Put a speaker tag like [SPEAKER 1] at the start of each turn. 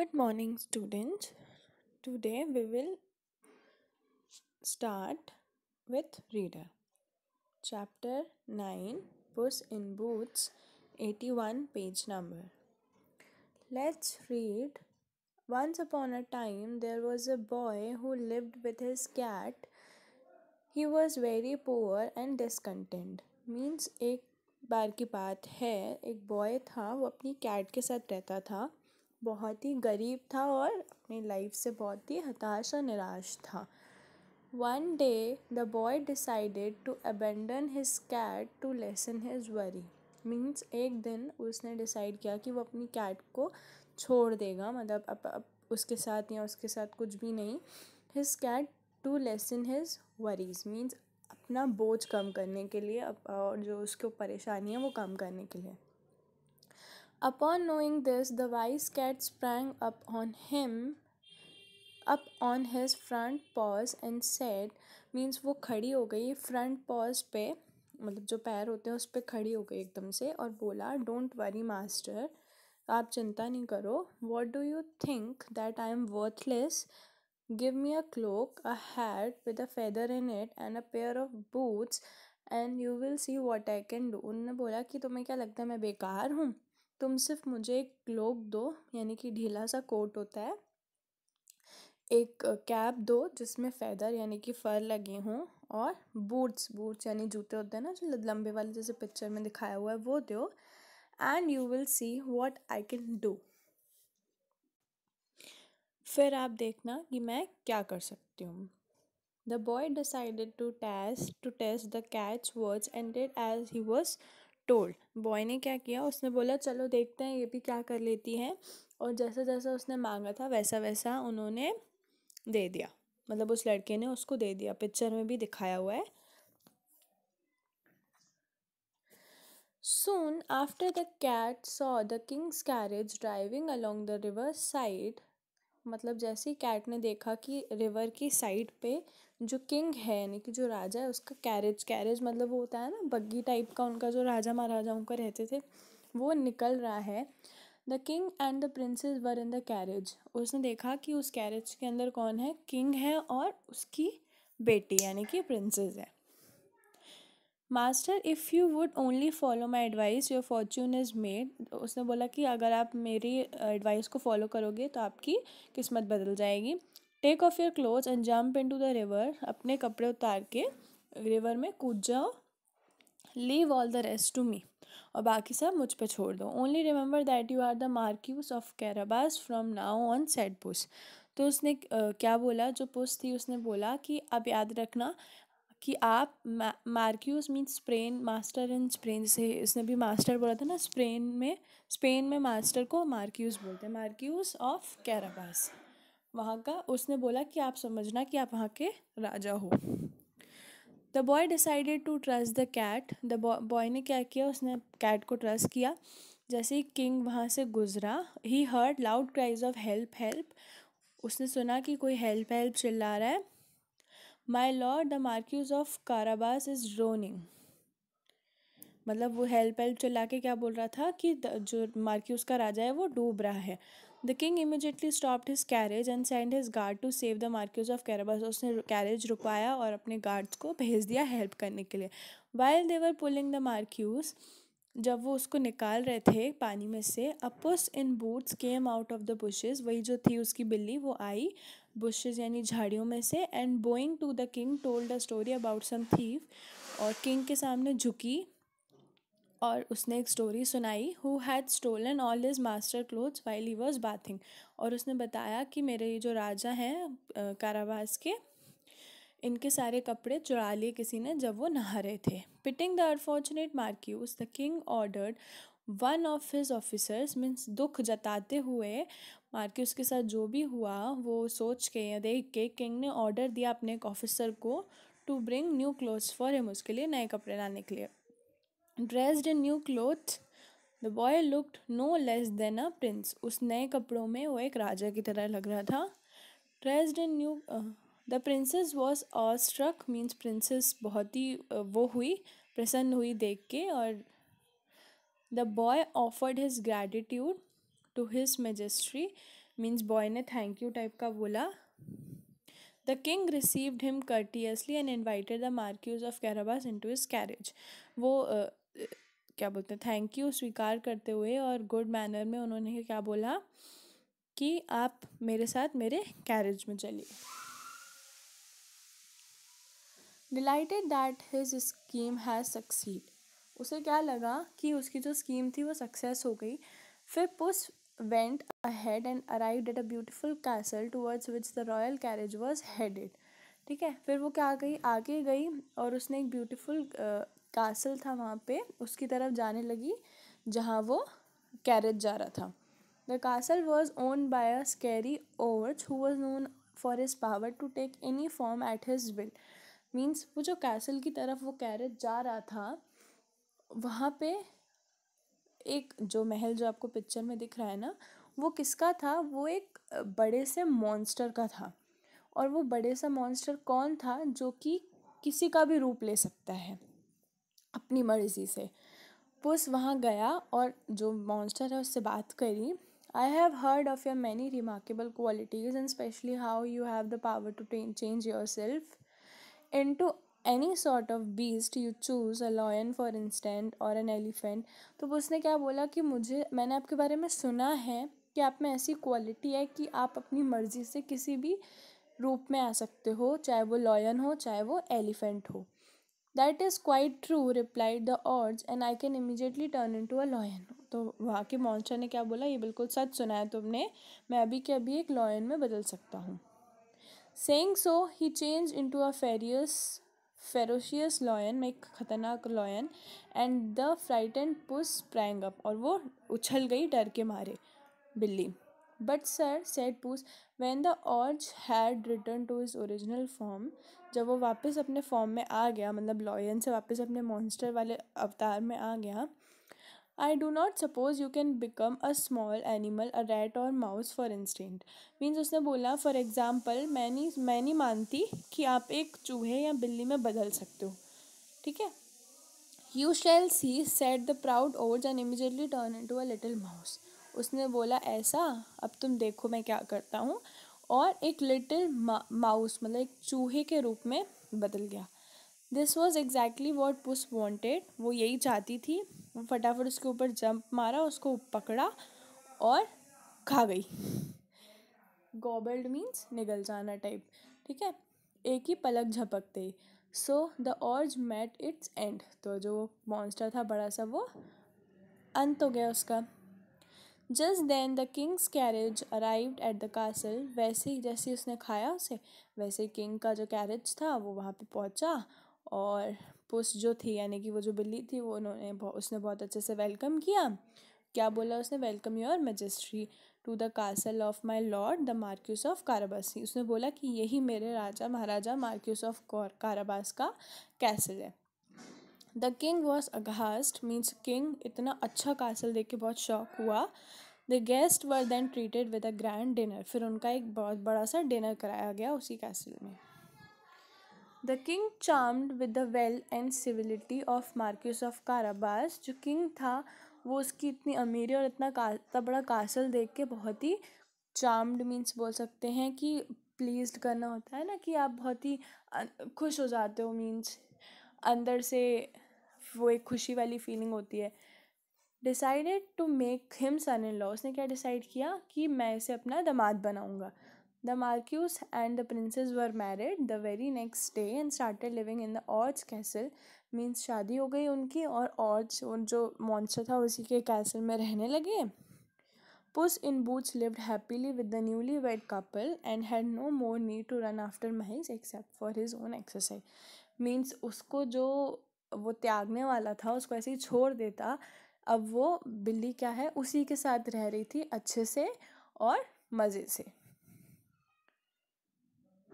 [SPEAKER 1] good morning students today we will start with reader chapter 9 puss in boots 81 page number let's read once upon a time there was a boy who lived with his cat he was very poor and discontented means ek बार की बात है एक boy था वो अपनी cat के साथ रहता था बहुत ही गरीब था और अपनी लाइफ से बहुत ही हताश और निराश था one day the boy decided to abandon his cat to lessen his worry means एक दिन उसने डिसाइड किया कि वो अपनी कैट को छोड़ देगा मतलब अब उसके साथ या उसके साथ कुछ भी नहीं his cat to lessen his worries means अपना बोझ कम करने के लिए और जो उसको परेशानी है वो कम करने के लिए upon knowing this the wise cat sprang up on him up on his front paws and said means वो खड़ी हो गई फ्रंट पॉज पे मतलब जो पैर होते हैं उस पर खड़ी हो गई एकदम से और बोला डोंट वरी मास्टर आप चिंता नहीं करो what do you think that I am worthless give me a cloak a hat with a feather in it and a pair of boots and you will see what I can do उन्होंने बोला कि तुम्हें क्या लगता है मैं बेकार हूँ तुम सिर्फ मुझे एक क्लोक दो यानी कि ढीला सा कोट होता है एक कैप दो जिसमें फैदर यानी कि फर लगे हों और बूट्स बूट्स यानी जूते होते हैं ना जो लंबे वाले जैसे पिक्चर में दिखाया हुआ है वो दो and you will see what I can do फिर आप देखना कि मैं क्या कर सकती हूँ the boy decided to test to test the catch words ended as he was told boy ने क्या किया उसने बोला चलो देखते हैं ये भी क्या कर लेती है और जैसा जैसा उसने मांगा था वैसा वैसा उन्होंने दे दिया मतलब उस लड़के ने उसको दे दिया पिक्चर में भी दिखाया हुआ है soon after the cat saw the king's carriage driving along the river side मतलब जैसे ही कैट ने देखा कि रिवर की साइड पे जो किंग है यानी कि जो राजा है उसका कैरेज कैरेज मतलब वो होता है ना बग्गी टाइप का उनका जो राजा महाराजाओं का रहते थे वो निकल रहा है the king and the princess were in the carriage उसने देखा कि उस कैरेज के अंदर कौन है किंग है और उसकी बेटी यानी कि प्रिंसेस है master if you would only follow my advice your fortune is made उसने बोला कि अगर आप मेरी एडवाइस को फॉलो करोगे तो आपकी किस्मत बदल जाएगी take off your cloth and jump into the river अपने कपड़े उतार के रिवर में कूद जाओ leave all the rest to me और बाकी सब मुझ पर छोड़ दो only remember that you are the marquis of Carabas from now on said Puss तो उसने क्या बोला जो पुस थी उसने बोला कि अब याद रखना कि आप मार्क्यूज मीन स्प्रेन मास्टर इन स्प्रेन से इसने भी मास्टर बोला था ना स्प्रेन में स्पेन में मास्टर को मार्क्यूज बोलते हैं मार्क्यूज ऑफ कैराबास वहाँ का उसने बोला कि आप समझना कि आप वहाँ के राजा हो the boy decided to trust the cat the boy ने क्या किया उसने कैट को ट्रस्ट किया जैसे ही किंग वहाँ से गुजरा he heard loud cries of help help उसने सुना कि कोई हेल्प हेल्प चिल्ला रहा है my lord the marquis of Carabas is drowning मतलब वो हेल्प हेल्प चिल्ला के क्या बोल रहा था कि जो मार्क्यूज का राजा है वो डूब रहा है The king immediately stopped his carriage and sent his guard to save the Marquis of Carabas. उसने carriage रुकवाया और अपने guards को भेज दिया help करने के लिए While they were pulling the Marquis, जब वो उसको निकाल रहे थे पानी में से Puss in Boots came out of the bushes वही जो थी उसकी बिल्ली वो आई बुशेस यानी झाड़ियों में से and bowing to the king told a story about some thief और किंग के सामने झुकी और उसने एक स्टोरी सुनाई who had stolen all his master clothes while he was bathing और उसने बताया कि मेरे जो राजा हैं कारावास के इनके सारे कपड़े चुरा लिए किसी ने जब वो नहा रहे थे pitying the unfortunate marquis the king ordered one of his officers means दुख जताते हुए मार्क्यूस के साथ जो भी हुआ वो सोच के या देख के किंग ने ऑर्डर दिया अपने एक ऑफिसर को to bring new clothes for him उसके लिए नए कपड़े लाने के लिए dressed in new cloth the boy looked no less than a prince उस नए कपड़ों में वो एक राजा की तरह लग रहा था dressed in new the princess was awestruck means princess बहुत ही वो हुई प्रसन्न हुई देख के और the boy offered his gratitude to his majesty means boy ने थैंक यू टाइप का बोला king king him him and invited the the of Carabas into his carriage वो क्या बोलते हैं थैंक यू स्वीकार करते हुए और गुड मैनर में उन्होंने क्या बोला कि आप मेरे साथ मेरे कैरेज में चलिए delighted that his scheme has succeed उसे क्या लगा कि उसकी जो स्कीम थी वो सक्सेस हो गई फिर Puss went ahead and arrive at a beautiful castle towards which the royal carriage was headed ठीक है फिर वो क्या गई आगे गई और उसने एक ब्यूटीफुल कासल था वहाँ पे उसकी तरफ जाने लगी जहाँ वो कैरेज जा रहा था the castle was owned by a scary ओवर्च who was known for his power to take any form at his will means वो जो कैसल की तरफ वो कैरेज जा रहा था वहाँ पे एक जो महल जो आपको पिक्चर में दिख रहा है ना वो किसका था वो एक बड़े से मॉन्स्टर का था और वो बड़े सा मॉन्स्टर कौन था जो कि किसी का भी रूप ले सकता है अपनी मर्ज़ी से पुस वहाँ गया और जो मॉन्स्टर है उससे बात करी I have heard of your many remarkable qualities and especially how you have the power to change yourself into any sort of beast you choose a lion for instance or an elephant तो उसने क्या बोला कि मुझे मैंने आपके बारे में सुना है कि आप में ऐसी क्वालिटी है कि आप अपनी मर्ज़ी से किसी भी रूप में आ सकते हो चाहे वो लॉयन हो चाहे वो एलिफेंट हो that is quite true replied the ऑर्ड्स and I can immediately turn into a lion तो वहाँ के मॉन्स्टर ने क्या बोला ये बिल्कुल सच सुना है तुमने मैं अभी के अभी एक लॉयन में बदल सकता हूँ saying so he change into a ferocious ferocious lion में एक ख़तरनाक लॉयन एंड द फ्राइटेंड पुस प्रैंग अप और वो उछल गई डर के मारे बिल्ली but sir said Puss when the ऑर्ज had return to his original form जब वो वापस अपने फॉर्म में आ गया मतलब लॉयन से वापस अपने मॉन्स्टर वाले अवतार में आ गया I do not suppose you can become a small animal a rat or mouse for instance means उसने बोला फॉर एग्जाम्पल मैं नहीं मैं नहीं मानती कि आप एक चूहे या बिल्ली में बदल सकते हो ठीक है you shall see said the proud ओर्ज and immediately turn into a little mouse उसने बोला ऐसा अब तुम देखो मैं क्या करता हूँ और एक लिटिल माउस मतलब एक चूहे के रूप में बदल गया this was exactly what Puss wanted वो यही चाहती थी वो फटाफट उसके ऊपर जंप मारा उसको पकड़ा और खा गई गॉबल्ड मीन्स निगल जाना टाइप ठीक है एक ही पलक झपकते सो द ऑर्ज मेट इट्स एंड तो जो मॉन्स्टर था बड़ा सा वो अंत हो गया उसका just then the king's carriage arrived at the castle वैसे ही जैसे उसने खाया उसे वैसे किंग का जो कैरेज था वो वहाँ पे पहुँचा और पुस जो थी यानी कि वो जो बिल्ली थी वो उन्होंने उसने बहुत अच्छे से वेलकम किया क्या बोला उसने welcome your majesty to the castle of my lord the marquis of Carabas उसने बोला कि यही मेरे राजा महाराजा मार्क्यूस ऑफ काराबास का कैसल है the king was aghast means king इतना अच्छा कासल देख के बहुत शौक हुआ the guest were then treated with a grand dinner फिर उनका एक बहुत बड़ा सा डिनर कराया गया उसी कैसल में the king charmed with the wealth and civility of marquis of Carabas जो किंग था वो उसकी इतनी अमीरी और इतना का इतना बड़ा कासल देख के बहुत ही चार्म्ड मीन्स बोल सकते हैं कि प्लीज करना होता है ना कि आप बहुत ही खुश हो जाते हो मीन्स अंदर से वो एक खुशी वाली फीलिंग होती है decided to make him son in law उसने क्या डिसाइड किया कि मैं इसे अपना दमाद बनाऊंगा the marquis and the princess were married the very next day and started living in the ऑर्ज कैसल मीन्स शादी हो गई उनकी और ऑर्ज और जो मॉन्स्टर था उसी के कैसल में रहने लगे Puss in Boots lived happily with the newly wed couple and had no more need to run after mice except for his own exercise means उसको जो वो त्यागने वाला था उसको ऐसे ही छोड़ देता अब वो बिल्ली क्या है उसी के साथ रह रही थी अच्छे से और मज़े से